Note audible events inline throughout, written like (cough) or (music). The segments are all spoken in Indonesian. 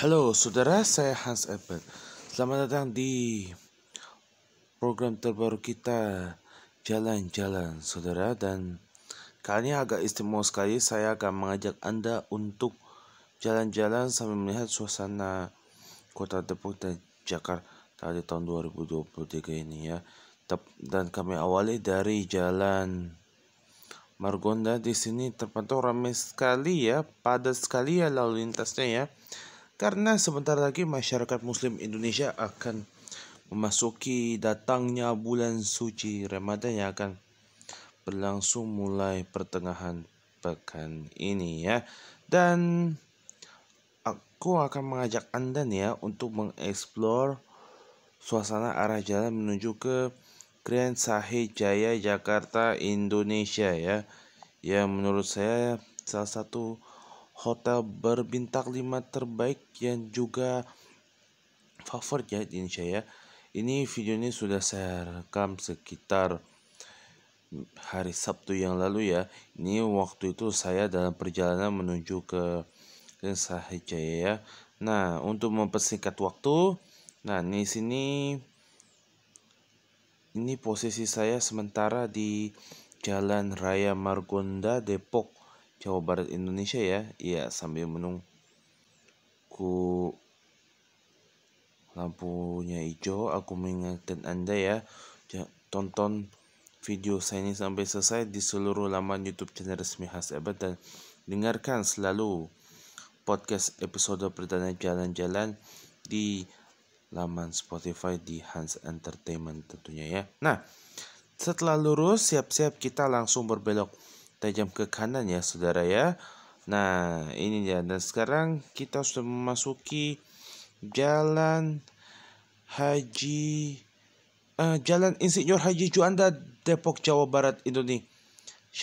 Halo saudara, saya Hans Ebert. Selamat datang di program terbaru kita Jalan-Jalan Saudara dan kali ini agak istimewa sekali saya akan mengajak Anda untuk jalan-jalan sambil melihat suasana kota Depok dan Jakarta di tahun 2023 ini ya. Dan kami awali dari jalan Margonda di sini terpantau ramai sekali ya, padat sekali ya lalu lintasnya ya. Karena sebentar lagi masyarakat muslim Indonesia akan memasuki datangnya bulan suci Ramadan yang akan berlangsung mulai pertengahan pekan ini ya. Dan aku akan mengajak Anda nih ya untuk mengeksplor suasana arah jalan menuju ke Grand Sahih Jaya Jakarta Indonesia ya. Yang menurut saya salah satu hotel berbintang lima terbaik yang juga favorit ya di Indonesia ya. Ini video ini sudah saya rekam sekitar hari Sabtu yang lalu ya. Ini waktu itu saya dalam perjalanan menuju ke ke ya. Nah, untuk mempersingkat waktu, nah di sini ini posisi saya sementara di Jalan Raya Margonda Depok Jawa Barat Indonesia ya ya sambil menunggu lampunya hijau aku mengingatkan anda ya tonton video saya ini sampai selesai di seluruh laman YouTube channel resmi Khas Ebat dan dengarkan selalu podcast episode perdana jalan-jalan di laman Spotify di Hans Entertainment tentunya ya. Nah, setelah lurus siap-siap kita langsung berbelok tajam ke kanan ya saudara ya. Nah ini dia dan sekarang kita sudah memasuki jalan Haji uh, Jalan Insinyur Haji Juanda Depok Jawa Barat Indonesia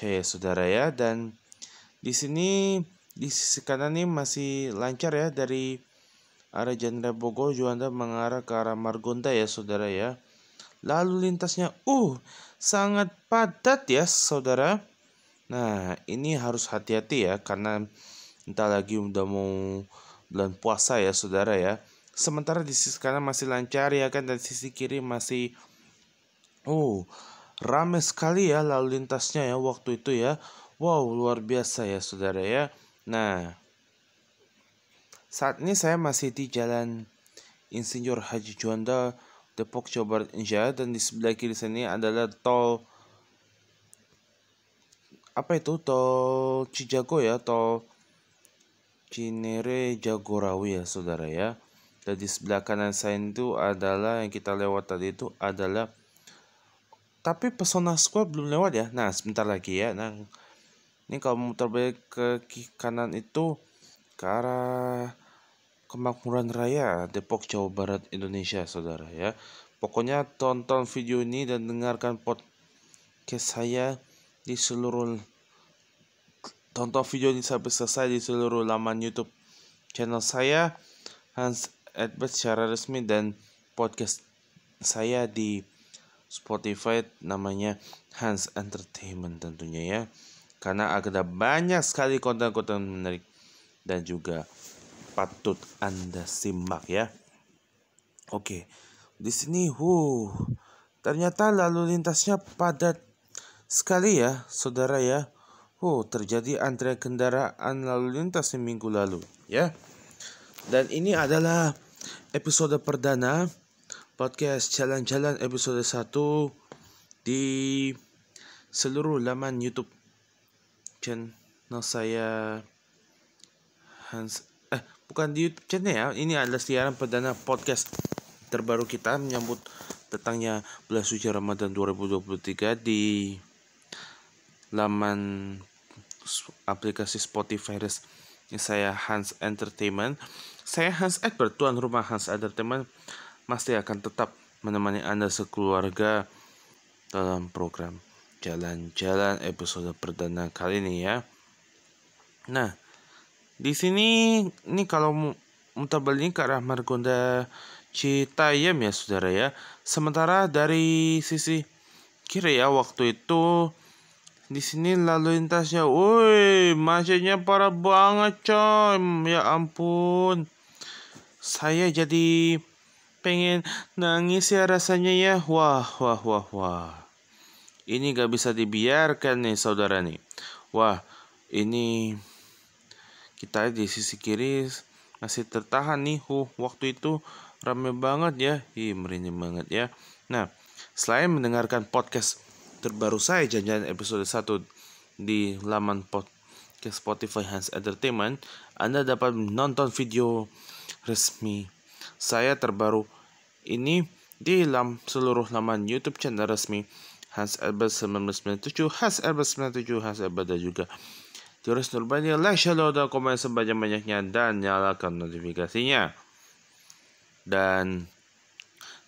ya saudara ya dan di sini di sisi kanan ini masih lancar ya dari arah Jenderal Bogor Juanda mengarah ke arah Margonda ya saudara ya. Lalu lintasnya uh sangat padat ya saudara. Nah, ini harus hati-hati ya karena entah lagi udah mau bulan puasa ya saudara ya. Sementara di sisi kanan masih lancar ya kan dan sisi kiri masih oh rame sekali ya lalu lintasnya ya waktu itu ya. Wow, luar biasa ya saudara ya. Nah, saat ini saya masih di jalan Insinyur Haji Juanda Depok Jawa Barat Insya dan di sebelah kiri sini adalah tol apa itu tol Cijago ya tol Cinere Jagorawi ya saudara ya dan di sebelah kanan saya itu adalah yang kita lewat tadi itu adalah tapi Pesona Square belum lewat ya nah sebentar lagi ya nah ini kalau muter balik ke kanan itu ke arah Kemakmuran Raya Depok Jawa Barat Indonesia saudara ya pokoknya tonton video ini dan dengarkan podcast saya di seluruh tonton video ini sampai selesai di seluruh laman YouTube channel saya Hans Edward secara resmi dan podcast saya di Spotify namanya Hans Entertainment tentunya ya karena ada banyak sekali konten-konten menarik dan juga patut anda simak ya oke di sini huh ternyata lalu lintasnya padat Sekali ya, saudara ya. Oh, terjadi antrean kendaraan lalu lintas minggu lalu, ya. Dan ini adalah episode perdana podcast Jalan-Jalan episode 1 di seluruh laman YouTube channel saya Hans eh bukan di YouTube channel ya ini adalah siaran perdana podcast terbaru kita menyambut datangnya bulan suci Ramadan 2023 di laman aplikasi Spotify ini saya Hans Entertainment saya Hans Edward tuan rumah Hans Entertainment masih akan tetap menemani Anda sekeluarga dalam program jalan-jalan episode perdana kali ini ya. Nah, di sini ini kalau mutabalin ke arah Margonda Citayam ya saudara ya. Sementara dari sisi kiri ya waktu itu di sini lalu lintasnya. Woi, macetnya parah banget, coy. Ya ampun. Saya jadi pengen nangis ya rasanya ya. Wah, wah, wah, wah. Ini gak bisa dibiarkan nih, saudara nih. Wah, ini kita di sisi kiri masih tertahan nih. Huh, waktu itu rame banget ya. Ih, merinding banget ya. Nah, selain mendengarkan podcast terbaru saya Janjian episode 1 di laman podcast Spotify Hans Entertainment Anda dapat menonton video resmi saya terbaru ini di dalam seluruh laman YouTube channel resmi Hans Albert 1997, Hans Albert 97, Hans Albert dan juga terus Nurbani, like, share, dan komen sebanyak-banyaknya dan nyalakan notifikasinya. Dan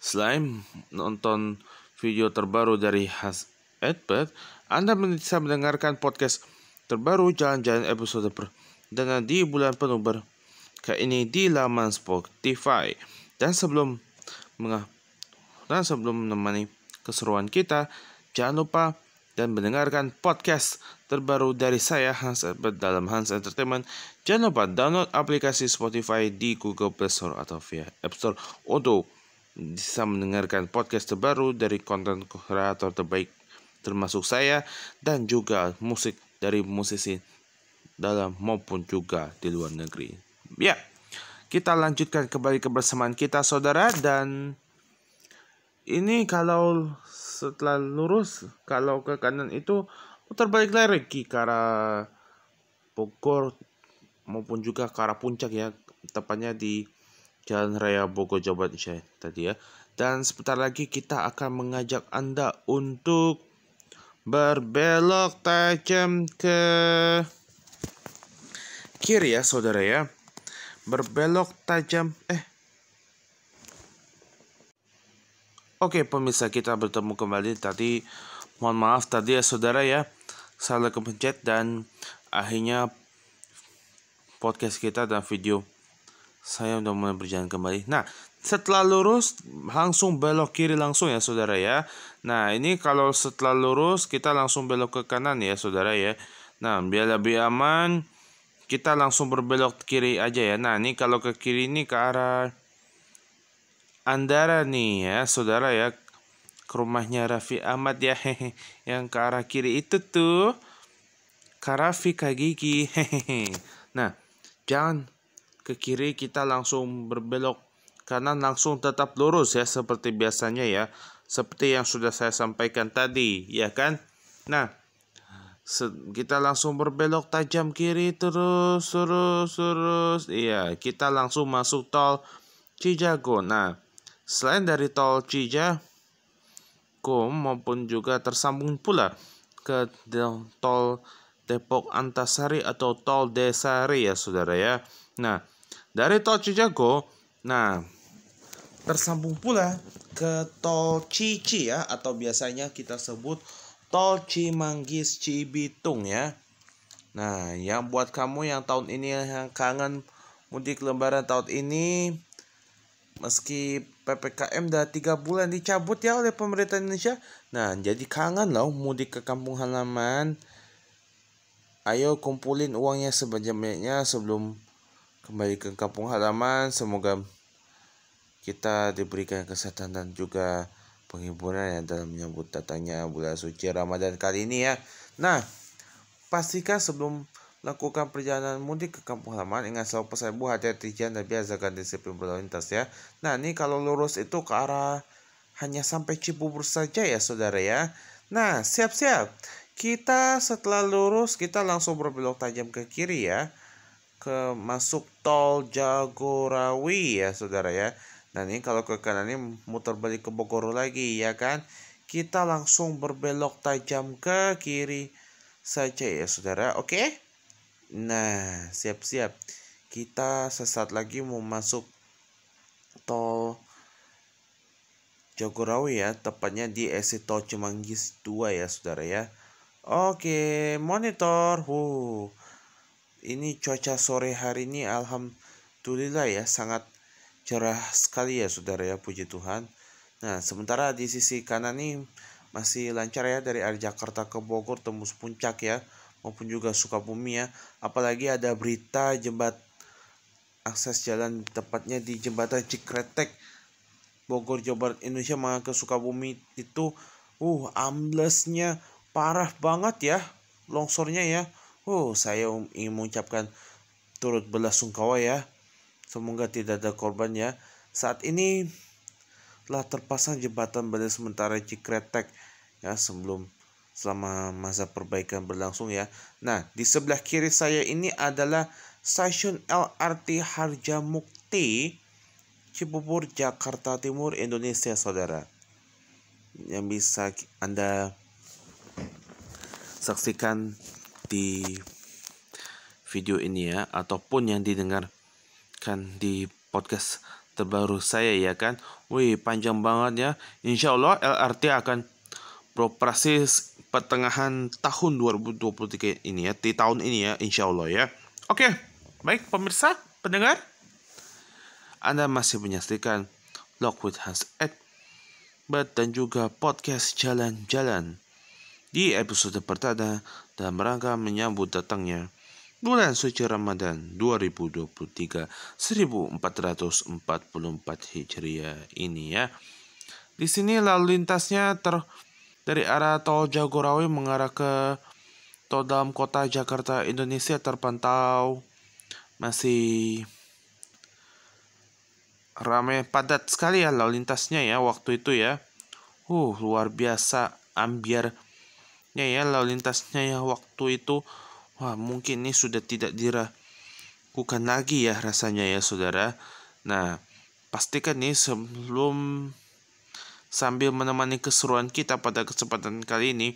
selain nonton video terbaru dari Hans Edbert, Anda bisa mendengarkan podcast terbaru Jalan-Jalan episode perdana di bulan penuh kali ini di laman Spotify. Dan sebelum dan sebelum menemani keseruan kita, jangan lupa dan mendengarkan podcast terbaru dari saya Hans Edbert dalam Hans Entertainment. Jangan lupa download aplikasi Spotify di Google Play Store atau via App Store untuk bisa mendengarkan podcast terbaru dari konten kreator terbaik termasuk saya dan juga musik dari musisi dalam maupun juga di luar negeri. Ya, kita lanjutkan kembali kebersamaan kita saudara dan ini kalau setelah lurus kalau ke kanan itu putar balik lagi ke arah Bogor maupun juga ke arah puncak ya tepatnya di Jalan Raya Bogor Jawa saya tadi ya. Dan sebentar lagi kita akan mengajak Anda untuk berbelok tajam ke kiri ya saudara ya. Berbelok tajam eh Oke pemirsa kita bertemu kembali tadi mohon maaf tadi ya saudara ya salah kepencet dan akhirnya podcast kita dan video saya udah mulai berjalan kembali. Nah, setelah lurus langsung belok kiri langsung ya saudara ya. Nah ini kalau setelah lurus kita langsung belok ke kanan ya saudara ya. Nah biar lebih aman kita langsung berbelok kiri aja ya. Nah ini kalau ke kiri ini ke arah Andara nih ya saudara ya. Ke rumahnya Raffi Ahmad ya hehe. Yang ke arah kiri itu tuh. ke Karafi Kagigi hehehe. Nah jangan ke kiri kita langsung berbelok kanan langsung tetap lurus ya seperti biasanya ya. Seperti yang sudah saya sampaikan tadi, ya kan? Nah, kita langsung berbelok tajam kiri terus terus terus. Iya, kita langsung masuk tol Cijago. Nah, selain dari tol Cijago maupun juga tersambung pula ke tol Depok Antasari atau tol Desari ya saudara ya. Nah, dari tol Cijago, nah Tersambung pula ke Tol Cici ya atau biasanya kita sebut Tol Cimanggis Cibitung ya. Nah, yang buat kamu yang tahun ini yang kangen mudik lebaran tahun ini meski PPKM dah 3 bulan dicabut ya oleh pemerintah Indonesia. Nah, jadi kangen loh mudik ke kampung halaman. Ayo kumpulin uangnya sebanyak banyaknya sebelum kembali ke kampung halaman. Semoga kita diberikan kesehatan dan juga penghiburan ya dalam menyambut datangnya bulan suci Ramadan kali ini ya. Nah, pastikan sebelum lakukan perjalanan mudik ke kampung halaman ingat selalu pesan bu hati-hati dan biasakan disiplin berlalu lintas ya. Nah, ini kalau lurus itu ke arah hanya sampai Cibubur saja ya saudara ya. Nah, siap-siap. Kita setelah lurus kita langsung berbelok tajam ke kiri ya. Ke masuk tol Jagorawi ya saudara ya. Nah ini kalau ke kanan ini muter balik ke Bogor lagi ya kan. Kita langsung berbelok tajam ke kiri saja ya saudara. Oke. Nah siap-siap. Kita sesat lagi mau masuk tol Jogorawi ya. Tepatnya di exit tol Cemanggis 2 ya saudara ya. Oke, monitor. Huh. Ini cuaca sore hari ini alhamdulillah ya sangat cerah sekali ya saudara ya puji Tuhan nah sementara di sisi kanan nih masih lancar ya dari arah Jakarta ke Bogor tembus puncak ya maupun juga Sukabumi ya apalagi ada berita jembat akses jalan tepatnya di jembatan Cikretek Bogor Jawa Barat Indonesia mengarah ke Sukabumi itu uh amblesnya parah banget ya longsornya ya uh saya um-, ingin mengucapkan turut belasungkawa ya Semoga tidak ada korban ya. Saat ini telah terpasang jembatan badan sementara Cikretek ya sebelum selama masa perbaikan berlangsung ya. Nah, di sebelah kiri saya ini adalah stasiun LRT Harjamukti Cibubur Jakarta Timur Indonesia Saudara. Yang bisa Anda saksikan di video ini ya ataupun yang didengar kan di podcast terbaru saya ya kan. Wih panjang banget ya. Insya Allah LRT akan beroperasi pertengahan tahun 2023 ini ya. Di tahun ini ya insya Allah ya. Oke baik pemirsa pendengar. Anda masih menyaksikan Lockwood Hans Ed dan juga podcast Jalan-Jalan di episode pertama dalam rangka menyambut datangnya Bulan Suci Ramadan 2023 1444 Hijriah ini ya. Di sini lalu lintasnya ter dari arah tol Jagorawi mengarah ke tol dalam kota Jakarta Indonesia terpantau masih ramai padat sekali ya lalu lintasnya ya waktu itu ya. Uh luar biasa ambiarnya ya lalu lintasnya ya waktu itu Wah, mungkin ini sudah tidak diragukan lagi ya rasanya ya saudara. Nah, pastikan nih sebelum sambil menemani keseruan kita pada kesempatan kali ini,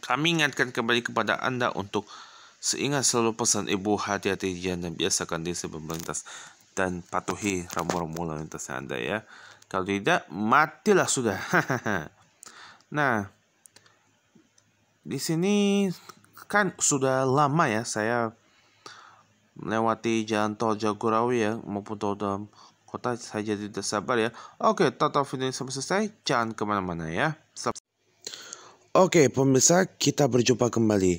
kami ingatkan kembali kepada Anda untuk seingat selalu pesan Ibu hati-hati dan biasakan diri sebelum melintas dan patuhi rambu-rambu lalu lintas Anda ya. Kalau tidak, matilah sudah. (laughs) nah, di sini kan sudah lama ya saya melewati jalan tol Jagorawi ya maupun tol dalam kota saya jadi tidak sabar ya. Oke, total video ini sampai selesai. Jangan kemana-mana ya. Sel Oke, pemirsa kita berjumpa kembali.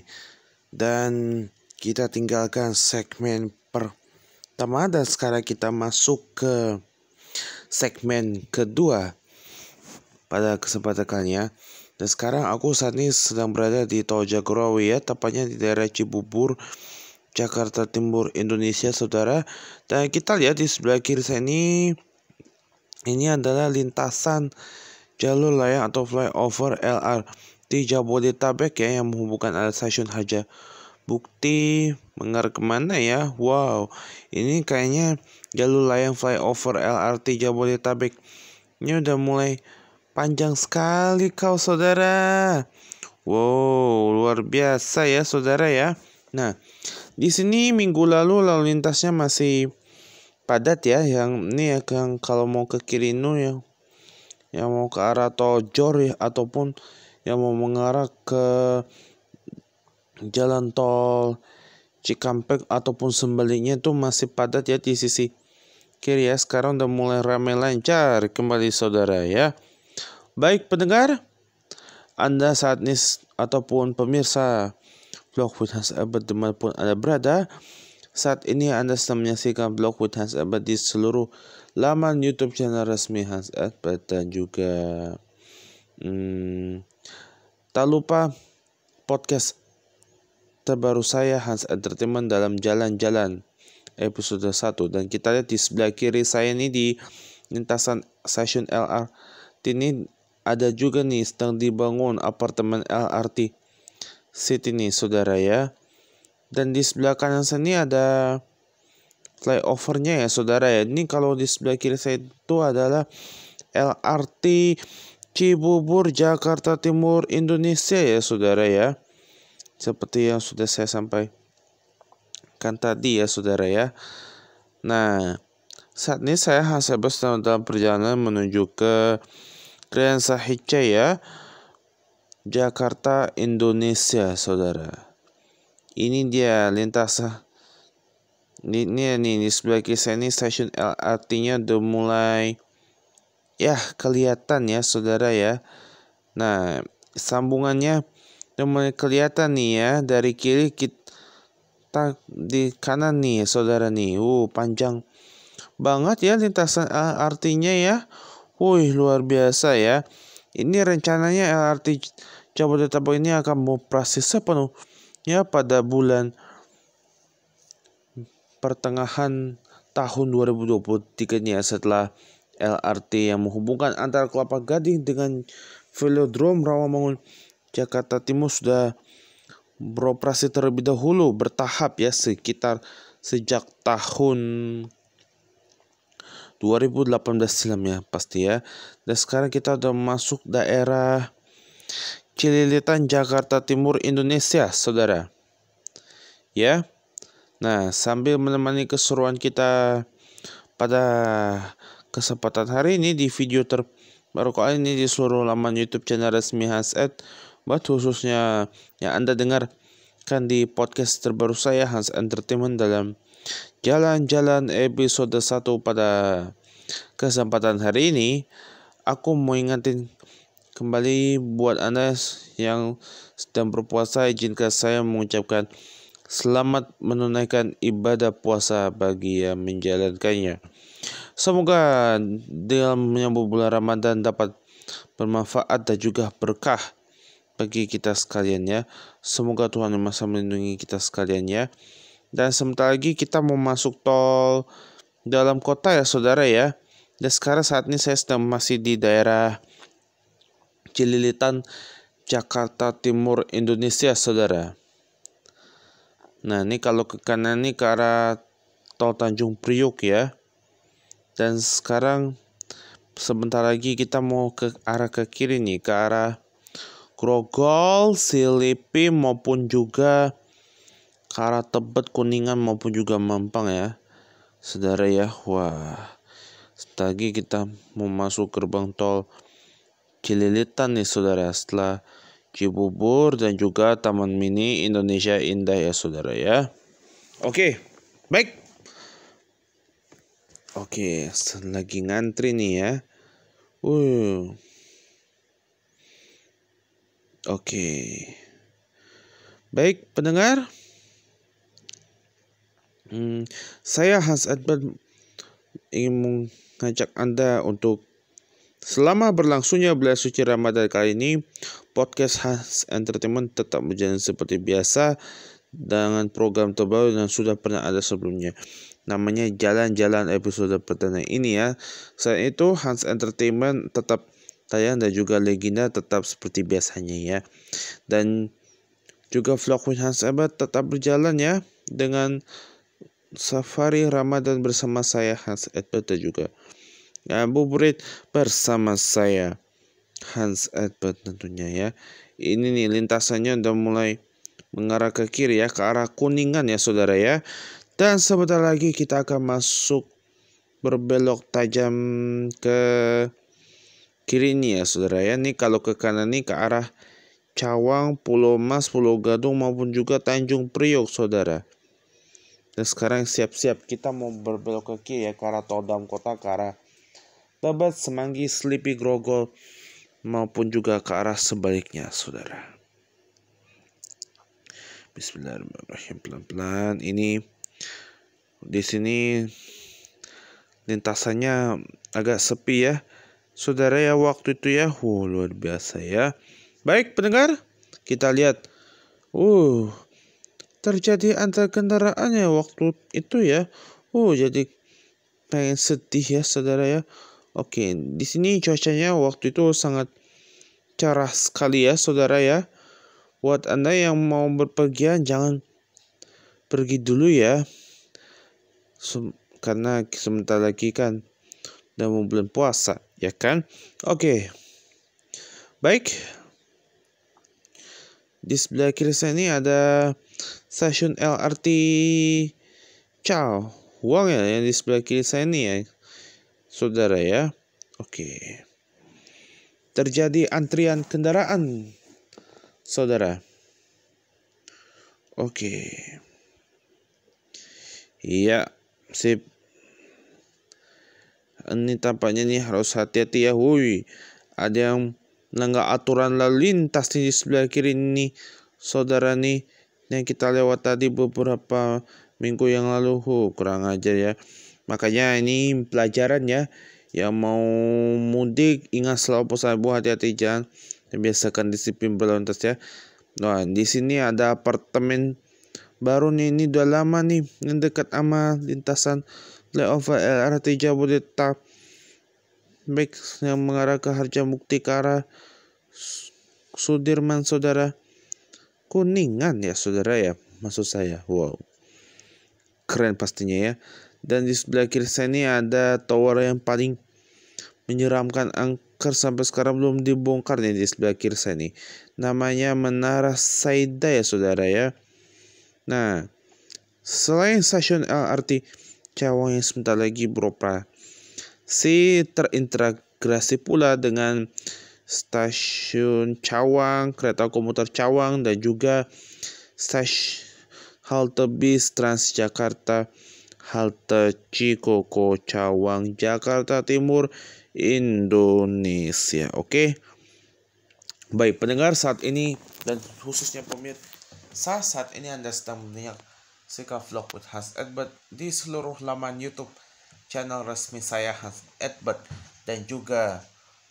Dan kita tinggalkan segmen pertama dan sekarang kita masuk ke segmen kedua pada kesempatan kali ya. Dan sekarang aku saat ini sedang berada di Tol Jagorawi ya, tepatnya di daerah Cibubur, Jakarta Timur, Indonesia, saudara. Dan kita lihat di sebelah kiri saya ini, ini adalah lintasan jalur layang atau flyover LRT Jabodetabek ya, yang menghubungkan ada stasiun Haja Bukti mengarah kemana ya? Wow, ini kayaknya jalur layang flyover LRT Jabodetabek. Ini udah mulai Panjang sekali kau saudara. Wow, luar biasa ya saudara ya. Nah, di sini minggu lalu lalu lintasnya masih padat ya. Yang ini ya yang kalau mau ke Kirinu ya, yang mau ke arah Tojor ya ataupun yang mau mengarah ke jalan tol Cikampek ataupun sebaliknya itu masih padat ya di sisi kiri ya. Sekarang udah mulai ramai lancar kembali saudara ya. Baik pendengar, Anda saat ini ataupun pemirsa blog with Hans Albert dimanapun Anda berada, saat ini Anda sedang menyaksikan blog with Hans Albert di seluruh laman YouTube channel resmi Hans Albert dan juga hmm, tak lupa podcast terbaru saya Hans Entertainment dalam jalan-jalan episode 1 dan kita lihat di sebelah kiri saya ini di lintasan session LR ini ada juga nih sedang dibangun apartemen LRT City nih saudara ya. Dan di sebelah kanan sini ada flyovernya ya saudara ya. Ini kalau di sebelah kiri saya itu adalah LRT Cibubur Jakarta Timur Indonesia ya saudara ya. Seperti yang sudah saya sampaikan tadi ya saudara ya. Nah, saat ini saya hasil sedang dalam perjalanan menuju ke Rian Sahicaya, ya. Jakarta, Indonesia, saudara. Ini dia lintas ini, ini nih di sebelah kiri saya ini stasiun LRT-nya udah mulai ya kelihatan ya saudara ya. Nah sambungannya udah mulai kelihatan nih ya dari kiri kita di kanan nih saudara nih. Uh panjang banget ya lintasan artinya artinya ya. Wih, luar biasa ya. Ini rencananya LRT Jabodetabek ini akan beroperasi sepenuhnya pada bulan pertengahan tahun 2023 nih ya, setelah LRT yang menghubungkan antara Kelapa Gading dengan Velodrome Rawamangun Jakarta Timur sudah beroperasi terlebih dahulu bertahap ya sekitar sejak tahun 2018 silam ya pasti ya. Dan sekarang kita udah masuk daerah Cililitan Jakarta Timur Indonesia, Saudara. Ya. Nah, sambil menemani keseruan kita pada kesempatan hari ini di video terbaru kali ini di seluruh laman YouTube channel resmi Hansed, buat khususnya yang Anda dengar kan di podcast terbaru saya Hans Entertainment dalam Jalan-Jalan episode 1 pada kesempatan hari ini aku mau ingatin kembali buat Anda yang sedang berpuasa izinkan saya mengucapkan selamat menunaikan ibadah puasa bagi yang menjalankannya. Semoga dalam menyambut bulan Ramadan dapat bermanfaat dan juga berkah bagi kita sekalian ya. Semoga Tuhan yang masa melindungi kita sekalian ya. Dan sebentar lagi kita mau masuk tol dalam kota ya saudara ya. Dan sekarang saat ini saya sedang masih di daerah Cililitan, Jakarta Timur, Indonesia saudara. Nah ini kalau ke kanan ini ke arah tol Tanjung Priuk ya. Dan sekarang sebentar lagi kita mau ke arah ke kiri nih, ke arah Grogol, Silipi maupun juga ke arah Tebet, Kuningan maupun juga Mampang ya. Saudara ya, wah. setagi kita mau masuk gerbang tol Cililitan nih saudara setelah Cibubur dan juga Taman Mini Indonesia Indah ya saudara ya. Oke, baik. Oke, lagi ngantri nih ya. Uh. Oke. Baik, pendengar. Hmm, saya Hans Edward ingin mengajak Anda untuk selama berlangsungnya bulan suci Ramadan kali ini, podcast Hans Entertainment tetap berjalan seperti biasa dengan program terbaru yang sudah pernah ada sebelumnya. Namanya Jalan-Jalan episode pertama ini ya. Selain itu, Hans Entertainment tetap tayang dan juga legenda tetap seperti biasanya ya. Dan juga vlog with Hans Ebert tetap berjalan ya dengan safari Ramadan bersama saya Hans Edbeta juga. Ngabuburit bersama saya Hans Edbert tentunya ya. Ini nih lintasannya udah mulai mengarah ke kiri ya ke arah Kuningan ya saudara ya. Dan sebentar lagi kita akan masuk berbelok tajam ke kiri ini ya saudara ya. Ini kalau ke kanan nih ke arah Cawang, Pulau Mas, Pulau Gadung maupun juga Tanjung Priok saudara. Dan sekarang siap-siap kita mau berbelok ke kiri ya ke arah tol kota ke arah Tebet, Semanggi, Sleepy, Grogol maupun juga ke arah sebaliknya, saudara. Bismillahirrahmanirrahim pelan-pelan. Ini di sini lintasannya agak sepi ya. Saudara ya waktu itu ya, wow, luar biasa ya. Baik pendengar, kita lihat. Uh, terjadi antar kendaraannya waktu itu ya. Oh, jadi pengen sedih ya saudara ya. Oke, di sini cuacanya waktu itu sangat cerah sekali ya saudara ya. Buat Anda yang mau berpergian jangan pergi dulu ya. Sem karena sebentar lagi kan udah mau bulan puasa ya kan. Oke. Baik, di sebelah kiri saya ini ada stasiun LRT Cao Wong ya yang di sebelah kiri saya ini ya. Saudara ya. Oke. Terjadi antrian kendaraan. Saudara. Oke. Iya, sip. Ini tampaknya nih harus hati-hati ya. Wuih, ada yang melanggar aturan lalu lintas di sebelah kiri ini saudara nih yang kita lewat tadi beberapa minggu yang lalu huh, kurang aja ya makanya ini pelajaran ya yang mau mudik ingat selalu pesan hati-hati jangan biasakan disiplin berlalu ya Nah, di sini ada apartemen baru nih. Ini udah lama nih. Yang dekat sama lintasan layover LRT Jabodetabek baik yang mengarah ke Harjamukti ke arah Sudirman saudara Kuningan ya saudara ya maksud saya wow keren pastinya ya dan di sebelah kiri saya ini ada tower yang paling menyeramkan angker sampai sekarang belum dibongkar nih di sebelah kiri saya ini namanya Menara Saida ya saudara ya nah selain stasiun LRT Cawang yang sebentar lagi beroperasi C terintegrasi pula dengan stasiun Cawang, kereta komuter Cawang dan juga stasiun halte bis Transjakarta halte Cikoko Cawang Jakarta Timur Indonesia. Oke. Baik, pendengar saat ini dan khususnya pemirsa saat ini Anda sedang menyimak Sika Vlog with Has Edward di seluruh laman YouTube channel resmi saya Hans Edward dan juga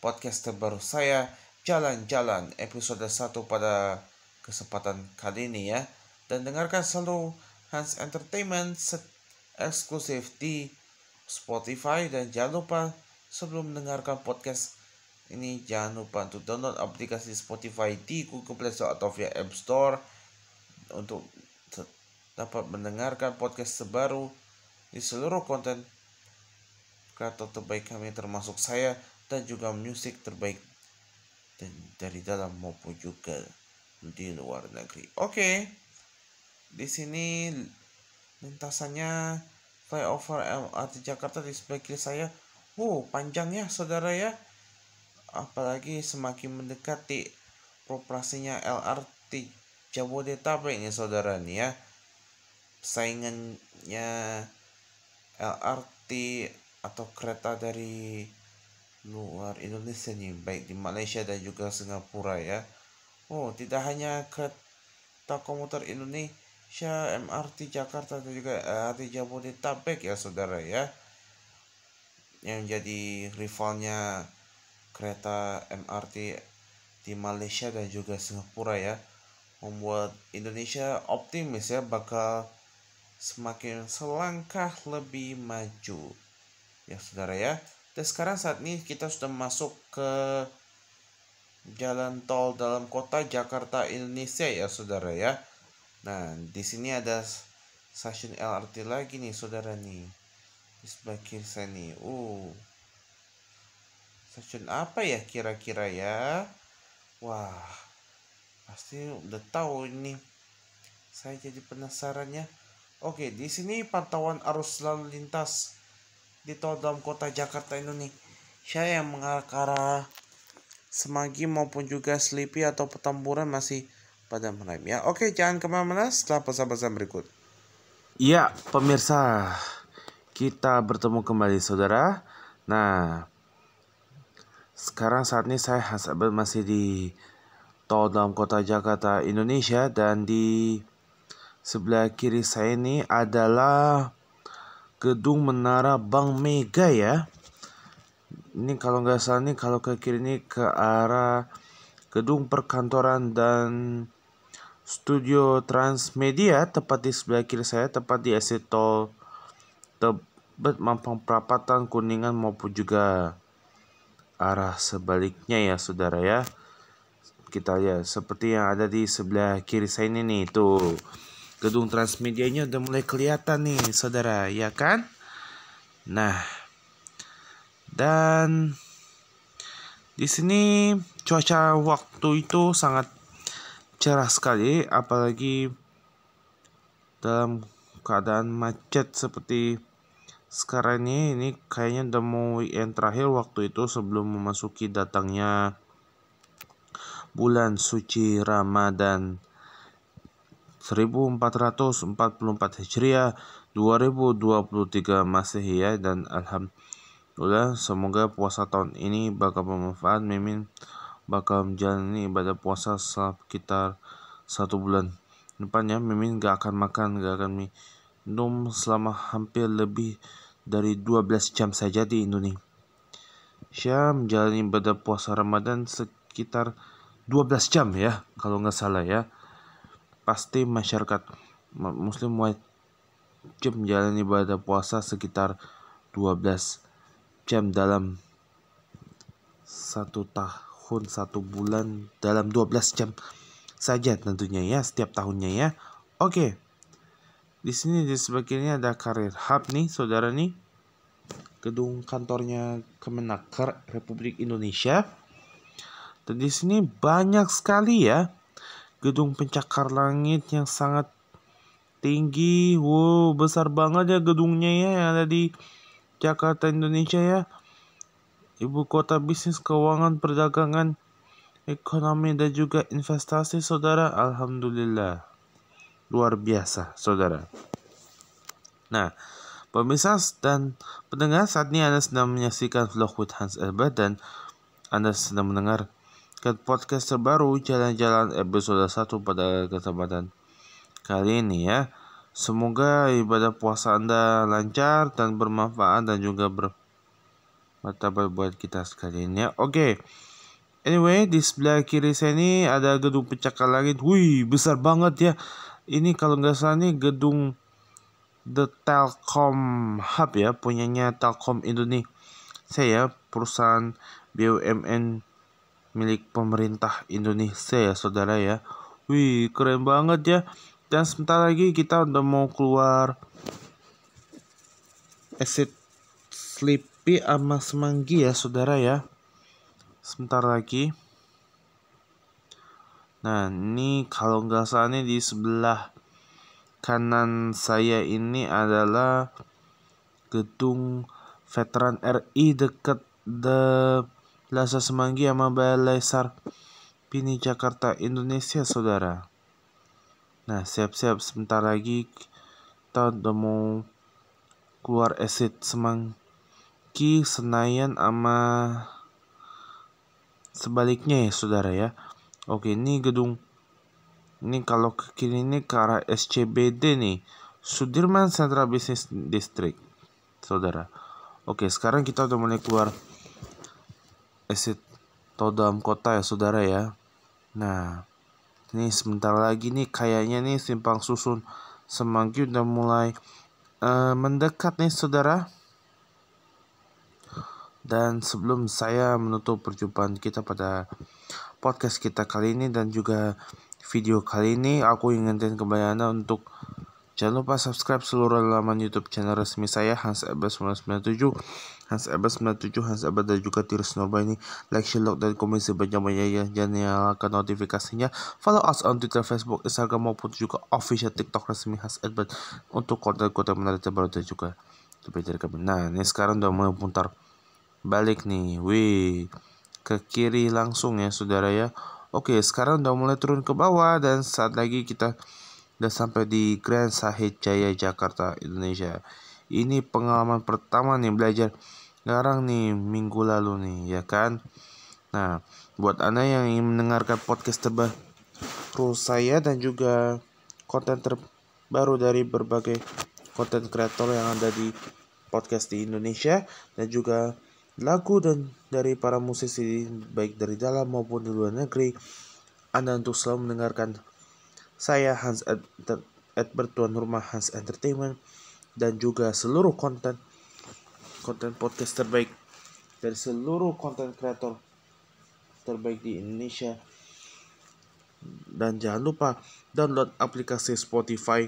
podcast terbaru saya Jalan-Jalan episode 1 pada kesempatan kali ini ya. Dan dengarkan selalu Hans Entertainment eksklusif di Spotify dan jangan lupa sebelum mendengarkan podcast ini jangan lupa untuk download aplikasi Spotify di Google Play Store atau via App Store untuk dapat mendengarkan podcast terbaru di seluruh konten kreator terbaik kami termasuk saya dan juga musik terbaik dari dalam maupun juga di luar negeri. Oke. Okay. Di sini lintasannya flyover LRT Jakarta di sebelah kiri saya. wow oh, panjang ya saudara ya. Apalagi semakin mendekati operasinya LRT Jabodetabek ini saudara nih ya. Saingannya LRT atau kereta dari luar Indonesia nih baik di Malaysia dan juga Singapura ya oh tidak hanya kereta komuter Indonesia MRT Jakarta dan juga MRT eh, Jabodetabek ya saudara ya yang jadi rivalnya kereta MRT di Malaysia dan juga Singapura ya membuat Indonesia optimis ya bakal semakin selangkah lebih maju ya saudara ya dan sekarang saat ini kita sudah masuk ke jalan tol dalam kota Jakarta Indonesia ya saudara ya nah di sini ada stasiun LRT lagi nih saudara nih di sebelah kiri saya nih uh stasiun apa ya kira-kira ya wah pasti udah tahu ini saya jadi penasaran ya oke di sini pantauan arus lalu lintas tol dalam kota Jakarta ini saya yang mengarah ke arah Semanggi maupun juga Selipi atau Petamburan masih pada rem ya. Oke, jangan kemana-mana setelah pesan-pesan berikut. Ya, pemirsa, kita bertemu kembali saudara. Nah, sekarang saat ini saya Hans Abel masih di tol dalam kota Jakarta, Indonesia dan di sebelah kiri saya ini adalah gedung menara Bank Mega ya. Ini kalau nggak salah nih kalau ke kiri ini ke arah gedung perkantoran dan studio Transmedia tepat di sebelah kiri saya tepat di exit tol Tebet Mampang perapatan Kuningan maupun juga arah sebaliknya ya saudara ya kita lihat seperti yang ada di sebelah kiri saya ini nih tuh gedung Transmedianya udah mulai kelihatan nih saudara ya kan nah dan di sini cuaca waktu itu sangat cerah sekali apalagi dalam keadaan macet seperti sekarang ini ini kayaknya udah mau weekend terakhir waktu itu sebelum memasuki datangnya bulan suci Ramadan 1444 Hijriah 2023 Masehi dan Alhamdulillah semoga puasa tahun ini bakal bermanfaat mimin bakal menjalani ibadah puasa sekitar satu bulan depannya mimin gak akan makan gak akan minum selama hampir lebih dari 12 jam saja di Indonesia saya menjalani ibadah puasa Ramadan sekitar 12 jam ya kalau nggak salah ya pasti masyarakat muslim wajib menjalani ibadah puasa sekitar 12 jam dalam satu tahun satu bulan dalam 12 jam saja tentunya ya setiap tahunnya ya oke di sini di sebagainya ada karir hub nih saudara nih gedung kantornya Kemenaker Republik Indonesia dan di sini banyak sekali ya gedung pencakar langit yang sangat tinggi. Wow, besar banget ya gedungnya ya yang ada di Jakarta Indonesia ya. Ibu kota bisnis, keuangan, perdagangan, ekonomi dan juga investasi saudara. Alhamdulillah. Luar biasa saudara. Nah, pemirsa dan pendengar saat ini Anda sedang menyaksikan vlog with Hans Elbert dan Anda sedang mendengar Podcast podcast terbaru jalan-jalan episode 1 pada kesempatan kali ini ya. Semoga ibadah puasa Anda lancar dan bermanfaat dan juga bermartabat buat kita sekalian ya. Oke. Okay. Anyway, di sebelah kiri saya ini ada gedung pencakar langit. Wih, besar banget ya. Ini kalau nggak salah nih gedung The Telkom Hub ya, punyanya Telkom Indonesia Saya perusahaan BUMN milik pemerintah Indonesia ya saudara ya. Wih keren banget ya. Dan sebentar lagi kita udah mau keluar exit Sleepy sama Semanggi ya saudara ya. Sebentar lagi. Nah ini kalau nggak salah ini di sebelah kanan saya ini adalah gedung veteran RI dekat the Plaza Semanggi sama Balai Pini Jakarta Indonesia saudara nah siap-siap sebentar lagi kita udah mau keluar exit Semanggi Senayan sama sebaliknya ya saudara ya oke ini gedung ini kalau ke kiri ini ke arah SCBD nih Sudirman Central Business District saudara oke sekarang kita udah mulai keluar exit tol dalam kota ya saudara ya. Nah, ini sebentar lagi nih kayaknya nih simpang susun Semanggi udah mulai uh, mendekat nih saudara. Dan sebelum saya menutup perjumpaan kita pada podcast kita kali ini dan juga video kali ini, aku ingetin kembali Anda untuk jangan lupa subscribe seluruh laman YouTube channel resmi saya Hans Ebes 997 Hans Abbas 97, Hans Abbas dan juga tirus Norba ini like, share, log, dan komen sebanyak-banyaknya ya. Jangan nyalakan notifikasinya. Follow us on Twitter, Facebook, Instagram maupun juga official TikTok resmi Hans Abbas untuk konten-konten menarik terbaru dan juga lebih dari kami. Nah, ini sekarang udah mau putar balik nih. Wih, ke kiri langsung ya saudara ya. Oke, sekarang udah mulai turun ke bawah dan saat lagi kita udah sampai di Grand Sahid Jaya Jakarta Indonesia ini pengalaman pertama nih belajar garang nih minggu lalu nih ya kan nah buat anda yang ingin mendengarkan podcast terbaru saya dan juga konten terbaru dari berbagai konten kreator yang ada di podcast di Indonesia dan juga lagu dan dari para musisi baik dari dalam maupun di luar negeri anda untuk selalu mendengarkan saya Hans Edward Tuan Rumah Hans Entertainment dan juga seluruh konten konten podcast terbaik dari seluruh konten kreator terbaik di Indonesia. Dan jangan lupa download aplikasi Spotify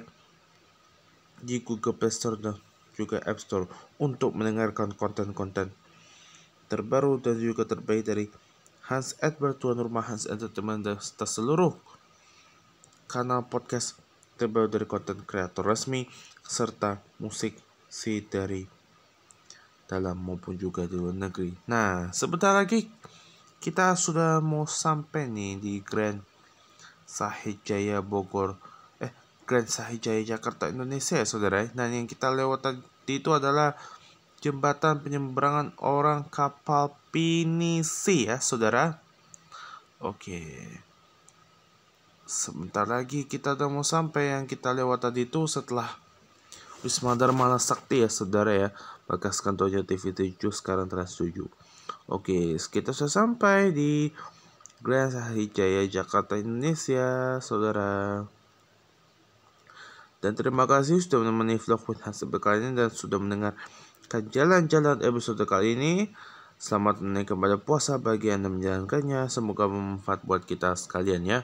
di Google Play Store dan juga App Store untuk mendengarkan konten-konten terbaru dan juga terbaik dari Hans Edward Tuan Rumah Hans Entertainment dan seluruh kanal podcast terbaru dari konten kreator resmi, serta musik si dari dalam maupun juga di luar negeri. Nah, sebentar lagi kita sudah mau sampai nih di Grand Sahijaya Bogor. Eh, Grand Sahijaya Jakarta Indonesia ya saudara. Nah, yang kita lewat tadi itu adalah jembatan penyeberangan orang kapal pinisi ya saudara. Oke. Okay. Sebentar lagi kita udah mau sampai yang kita lewat tadi itu setelah Wisma Dharma Sakti ya saudara ya. Bagas kantornya TV 7 sekarang Trans 7. Oke, kita sudah sampai di Grand Sahijaya Jakarta Indonesia saudara. Dan terima kasih sudah menemani vlog hasil kali ini dan sudah mendengarkan jalan-jalan episode kali ini. Selamat menikmati kepada puasa bagi Anda menjalankannya. Semoga bermanfaat buat kita sekalian ya.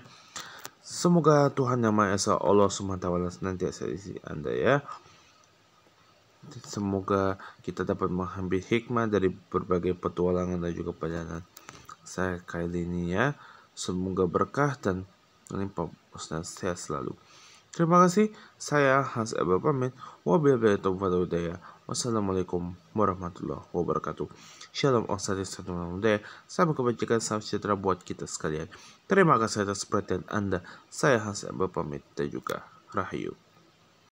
Semoga Tuhan Yang Maha Esa Allah SWT senantiasa isi Anda ya. Semoga kita dapat mengambil hikmah dari berbagai petualangan dan juga perjalanan saya kali ini ya. Semoga berkah dan melimpah Ustaz saya selalu. Terima kasih. Saya Hans Abel pamit. Wabillahi taufiq wal hidayah. Wassalamualaikum warahmatullahi wabarakatuh. Shalom all satisfaction Mudah Sama kebajikan salam sejahtera buat kita sekalian Terima kasih atas perhatian Anda Saya Hasan berpamit dan juga Rahayu